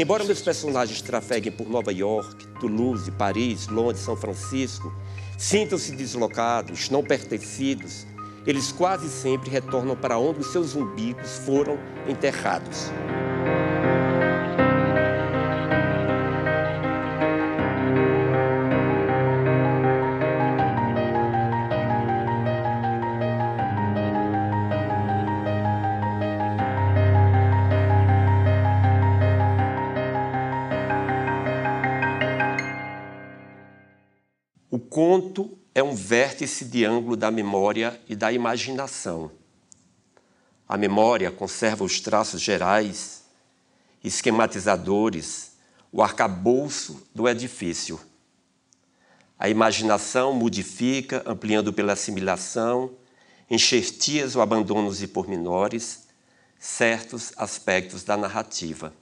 Embora meus personagens trafeguem por Nova York, Toulouse, Paris, Londres, São Francisco, sintam-se deslocados, não pertencidos, eles quase sempre retornam para onde os seus umbigos foram enterrados. conto é um vértice de ângulo da memória e da imaginação. A memória conserva os traços gerais, esquematizadores, o arcabouço do edifício. A imaginação modifica, ampliando pela assimilação, enxertias ou abandonos de pormenores, certos aspectos da narrativa.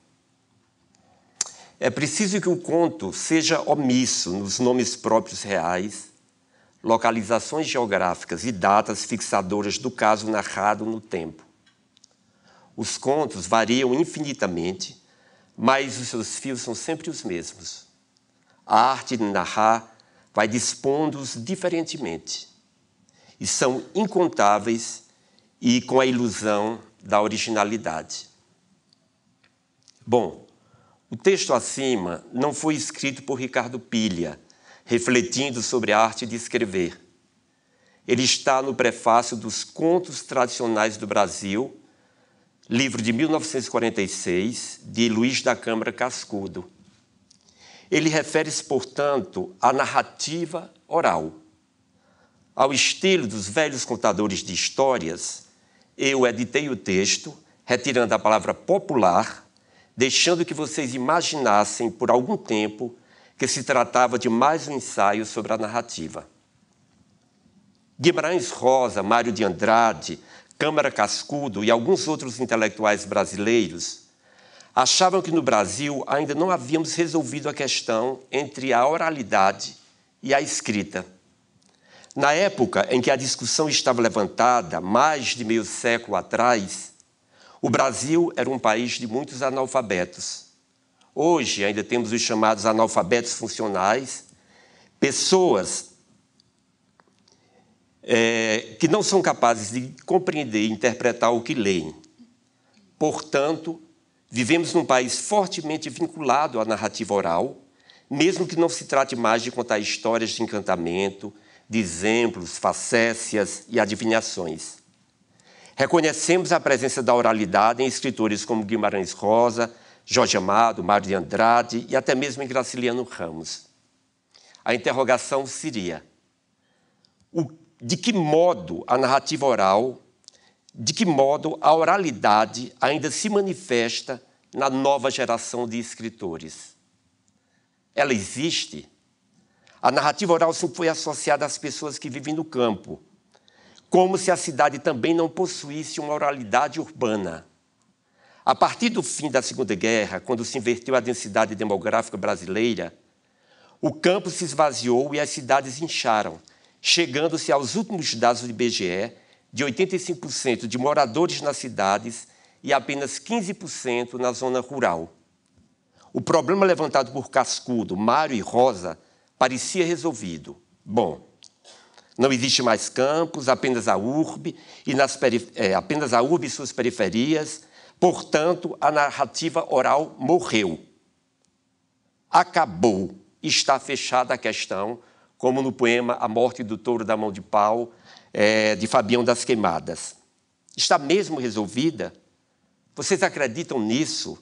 É preciso que o conto seja omisso nos nomes próprios reais, localizações geográficas e datas fixadoras do caso narrado no tempo. Os contos variam infinitamente, mas os seus fios são sempre os mesmos. A arte de narrar vai dispondo-os diferentemente. E são incontáveis e com a ilusão da originalidade. Bom, o texto acima não foi escrito por Ricardo Pilha, refletindo sobre a arte de escrever. Ele está no prefácio dos Contos Tradicionais do Brasil, livro de 1946, de Luiz da Câmara Cascudo. Ele refere-se, portanto, à narrativa oral. Ao estilo dos velhos contadores de histórias, eu editei o texto, retirando a palavra popular deixando que vocês imaginassem por algum tempo que se tratava de mais um ensaio sobre a narrativa. Guimarães Rosa, Mário de Andrade, Câmara Cascudo e alguns outros intelectuais brasileiros achavam que no Brasil ainda não havíamos resolvido a questão entre a oralidade e a escrita. Na época em que a discussão estava levantada, mais de meio século atrás, o Brasil era um país de muitos analfabetos. Hoje ainda temos os chamados analfabetos funcionais, pessoas é, que não são capazes de compreender e interpretar o que leem. Portanto, vivemos num país fortemente vinculado à narrativa oral, mesmo que não se trate mais de contar histórias de encantamento, de exemplos, facécias e adivinhações. Reconhecemos a presença da oralidade em escritores como Guimarães Rosa, Jorge Amado, Mário de Andrade e até mesmo em Graciliano Ramos. A interrogação seria: o, de que modo a narrativa oral, de que modo a oralidade ainda se manifesta na nova geração de escritores? Ela existe? A narrativa oral sempre foi associada às pessoas que vivem no campo, como se a cidade também não possuísse uma oralidade urbana. A partir do fim da Segunda Guerra, quando se inverteu a densidade demográfica brasileira, o campo se esvaziou e as cidades incharam, chegando-se aos últimos dados do IBGE de 85% de moradores nas cidades e apenas 15% na zona rural. O problema levantado por Cascudo, Mário e Rosa parecia resolvido. Bom, não existe mais campos, apenas a urbe e nas é, apenas a urbe e suas periferias. Portanto, a narrativa oral morreu. Acabou. Está fechada a questão, como no poema A Morte do Touro da Mão de Pau, é, de Fabião das Queimadas. Está mesmo resolvida? Vocês acreditam nisso?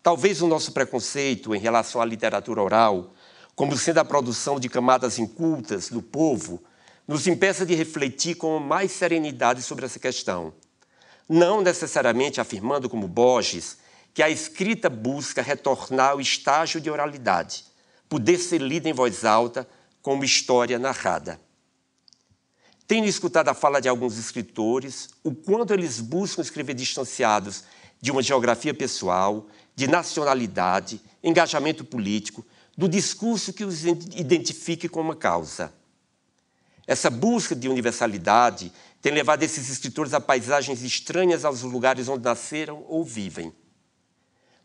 Talvez o nosso preconceito em relação à literatura oral, como sendo a produção de camadas incultas do povo, nos impeça de refletir com mais serenidade sobre essa questão. Não necessariamente afirmando, como Borges, que a escrita busca retornar ao estágio de oralidade, poder ser lida em voz alta como história narrada. Tenho escutado a fala de alguns escritores o quanto eles buscam escrever distanciados de uma geografia pessoal, de nacionalidade, engajamento político, do discurso que os identifique com uma causa. Essa busca de universalidade tem levado esses escritores a paisagens estranhas aos lugares onde nasceram ou vivem.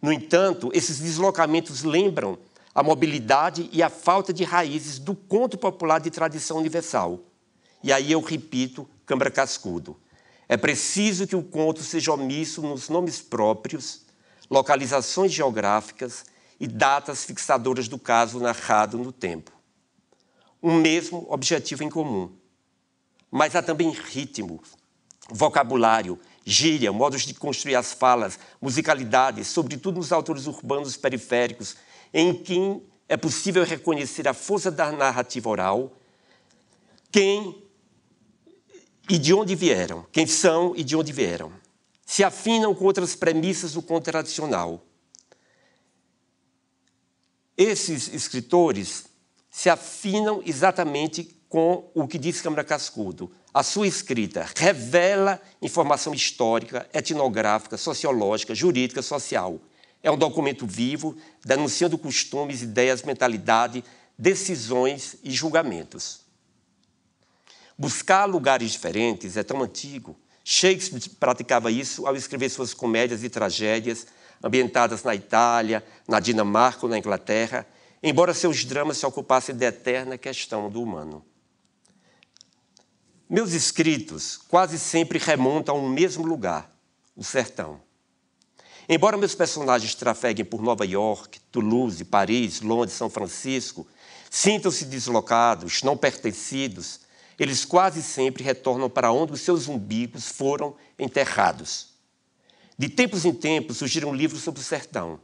No entanto, esses deslocamentos lembram a mobilidade e a falta de raízes do conto popular de tradição universal. E aí eu repito, Câmara Cascudo. É preciso que o conto seja omisso nos nomes próprios, localizações geográficas e datas fixadoras do caso narrado no tempo um mesmo objetivo em comum. Mas há também ritmo, vocabulário, gíria, modos de construir as falas, musicalidade, sobretudo nos autores urbanos periféricos, em quem é possível reconhecer a força da narrativa oral, quem e de onde vieram, quem são e de onde vieram. Se afinam com outras premissas do conto tradicional. Esses escritores se afinam exatamente com o que disse Câmara Cascudo. A sua escrita revela informação histórica, etnográfica, sociológica, jurídica, social. É um documento vivo, denunciando costumes, ideias, mentalidade, decisões e julgamentos. Buscar lugares diferentes é tão antigo. Shakespeare praticava isso ao escrever suas comédias e tragédias, ambientadas na Itália, na Dinamarca ou na Inglaterra, embora seus dramas se ocupassem da eterna questão do humano. Meus escritos quase sempre remontam a um mesmo lugar, o sertão. Embora meus personagens trafeguem por Nova York, Toulouse, Paris, Londres, São Francisco, sintam-se deslocados, não pertencidos, eles quase sempre retornam para onde os seus umbigos foram enterrados. De tempos em tempos surgiram livros sobre o sertão,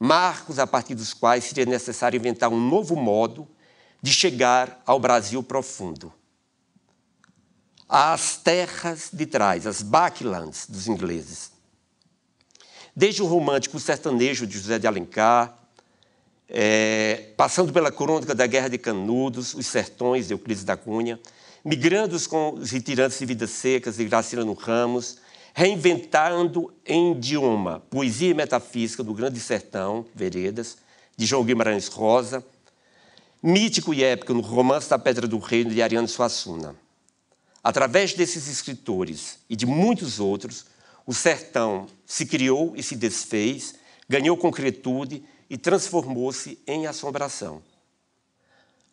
marcos a partir dos quais seria necessário inventar um novo modo de chegar ao Brasil profundo. Às terras de trás, as backlands dos ingleses. Desde o romântico sertanejo de José de Alencar, é, passando pela crônica da Guerra de Canudos, os sertões de Euclides da Cunha, migrando com os retirantes de Vidas Secas e Graciliano Ramos, Reinventando em Idioma, Poesia e Metafísica do Grande Sertão, Veredas, de João Guimarães Rosa, mítico e épico no Romance da Pedra do Reino, de Ariano Suassuna. Através desses escritores e de muitos outros, o sertão se criou e se desfez, ganhou concretude e transformou-se em assombração.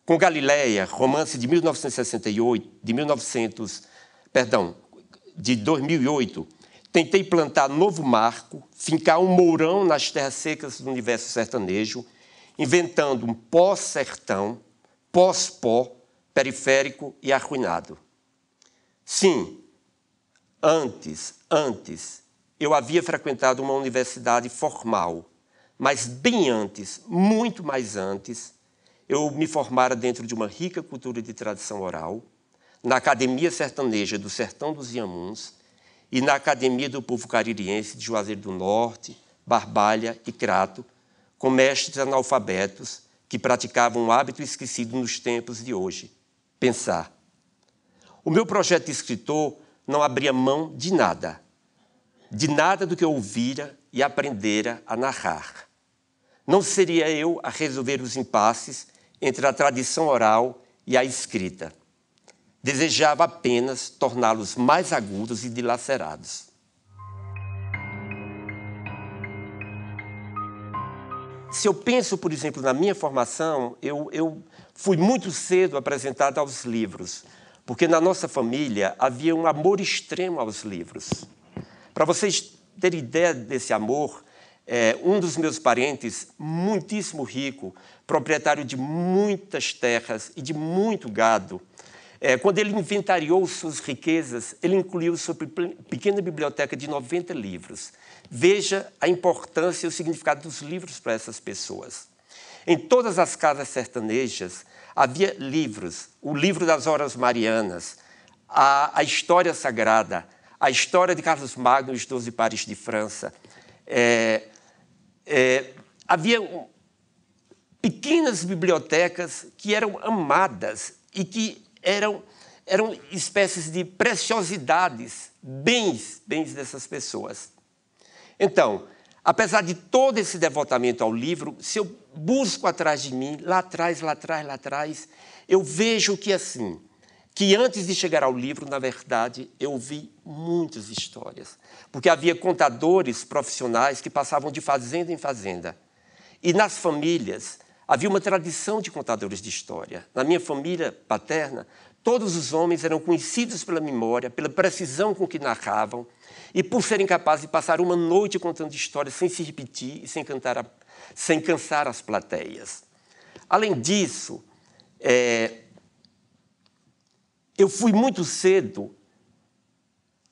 Com Galileia, romance de 1968, de 1900, perdão, de 2008, tentei plantar novo marco, fincar um mourão nas terras secas do universo sertanejo, inventando um pós-sertão, pós-pó, periférico e arruinado. Sim, antes, antes, eu havia frequentado uma universidade formal, mas bem antes, muito mais antes, eu me formara dentro de uma rica cultura de tradição oral na Academia Sertaneja do Sertão dos Iamuns e na Academia do Povo Caririense de Juazeiro do Norte, Barbalha e Crato, com mestres analfabetos que praticavam um hábito esquecido nos tempos de hoje: pensar. O meu projeto de escritor não abria mão de nada, de nada do que eu ouvira e aprendera a narrar. Não seria eu a resolver os impasses entre a tradição oral e a escrita. Desejava apenas torná-los mais agudos e dilacerados. Se eu penso, por exemplo, na minha formação, eu, eu fui muito cedo apresentado aos livros, porque na nossa família havia um amor extremo aos livros. Para vocês terem ideia desse amor, é, um dos meus parentes, muitíssimo rico, proprietário de muitas terras e de muito gado, é, quando ele inventariou suas riquezas, ele incluiu sua pequena biblioteca de 90 livros. Veja a importância e o significado dos livros para essas pessoas. Em todas as casas sertanejas havia livros: o livro das Horas Marianas, a, a História Sagrada, a História de Carlos Magno e os Doze Pares de França. É, é, havia pequenas bibliotecas que eram amadas e que eram, eram espécies de preciosidades, bens, bens dessas pessoas. Então, apesar de todo esse devotamento ao livro, se eu busco atrás de mim, lá atrás, lá atrás, lá atrás, eu vejo que assim, que antes de chegar ao livro, na verdade, eu vi muitas histórias, porque havia contadores profissionais que passavam de fazenda em fazenda. E nas famílias Havia uma tradição de contadores de história. Na minha família paterna, todos os homens eram conhecidos pela memória, pela precisão com que narravam e por serem capazes de passar uma noite contando histórias sem se repetir e sem, a, sem cansar as plateias. Além disso, é, eu fui muito cedo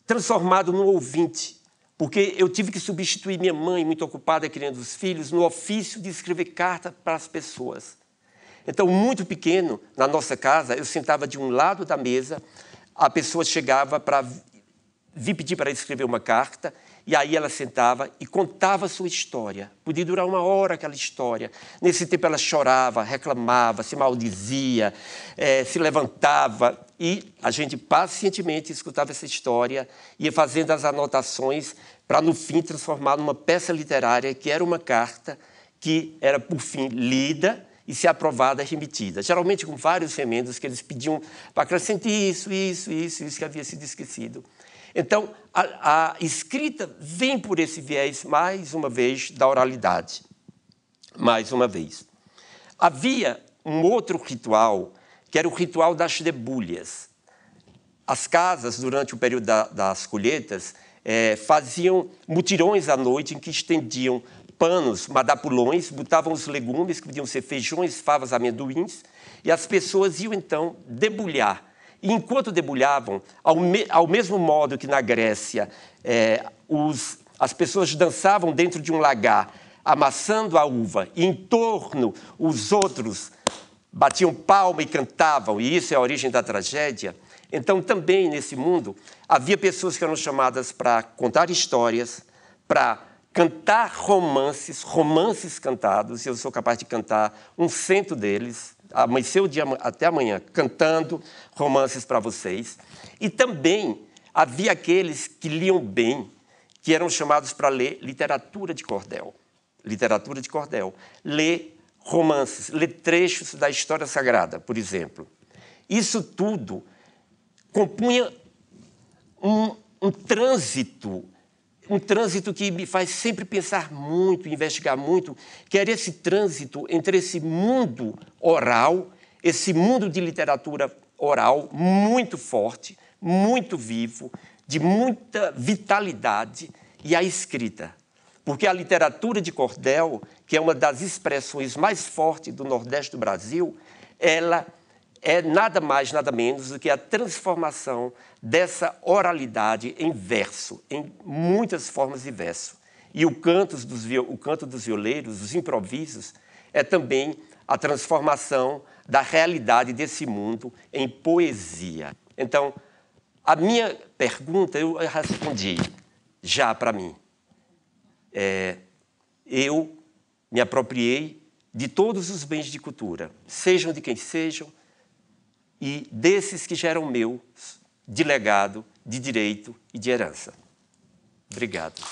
transformado num ouvinte porque eu tive que substituir minha mãe, muito ocupada criando os filhos, no ofício de escrever carta para as pessoas. Então, muito pequeno, na nossa casa, eu sentava de um lado da mesa, a pessoa chegava para vir pedir para escrever uma carta, e aí ela sentava e contava sua história. Podia durar uma hora aquela história. Nesse tempo ela chorava, reclamava, se maldizia, é, se levantava. E a gente pacientemente escutava essa história, ia fazendo as anotações para, no fim, transformar numa peça literária que era uma carta que era, por fim, lida e se aprovada, remitida. Geralmente com vários remendos que eles pediam para acrescentar isso, isso, isso, isso que havia sido esquecido. Então, a, a escrita vem por esse viés, mais uma vez, da oralidade. Mais uma vez. Havia um outro ritual, que era o ritual das debulhas. As casas, durante o período da, das colheitas, é, faziam mutirões à noite em que estendiam panos, madapulões, botavam os legumes, que podiam ser feijões, favas, amendoins, e as pessoas iam então debulhar e enquanto debulhavam, ao, me, ao mesmo modo que na Grécia é, os, as pessoas dançavam dentro de um lagar, amassando a uva, e em torno os outros batiam palma e cantavam, e isso é a origem da tragédia. Então, também nesse mundo, havia pessoas que eram chamadas para contar histórias, para cantar romances, romances cantados, e eu sou capaz de cantar um cento deles amanheceu o dia até amanhã cantando romances para vocês. E também havia aqueles que liam bem, que eram chamados para ler literatura de cordel. Literatura de cordel. Ler romances, ler trechos da história sagrada, por exemplo. Isso tudo compunha um, um trânsito um trânsito que me faz sempre pensar muito, investigar muito, que era esse trânsito entre esse mundo oral, esse mundo de literatura oral muito forte, muito vivo, de muita vitalidade, e a escrita. Porque a literatura de cordel, que é uma das expressões mais fortes do Nordeste do Brasil, ela é nada mais, nada menos do que a transformação dessa oralidade em verso, em muitas formas de verso. E o, dos, o canto dos violeiros, os improvisos, é também a transformação da realidade desse mundo em poesia. Então, a minha pergunta eu respondi já para mim. É, eu me apropriei de todos os bens de cultura, sejam de quem sejam, e desses que já eram meus de legado, de direito e de herança. Obrigado.